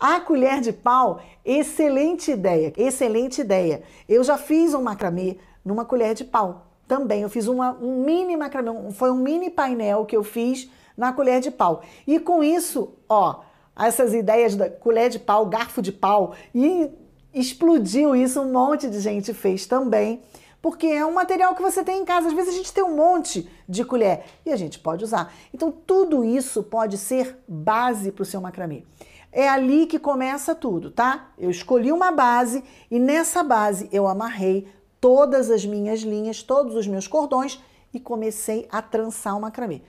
A colher de pau, excelente ideia, excelente ideia. Eu já fiz um macramê numa colher de pau. Também eu fiz uma, um mini macramê, foi um mini painel que eu fiz na colher de pau. E com isso, ó, essas ideias da colher de pau, garfo de pau, e explodiu isso, um monte de gente fez também porque é um material que você tem em casa. Às vezes a gente tem um monte de colher e a gente pode usar. Então, tudo isso pode ser base para o seu macramê. É ali que começa tudo, tá? Eu escolhi uma base e nessa base eu amarrei todas as minhas linhas, todos os meus cordões e comecei a trançar o macramê.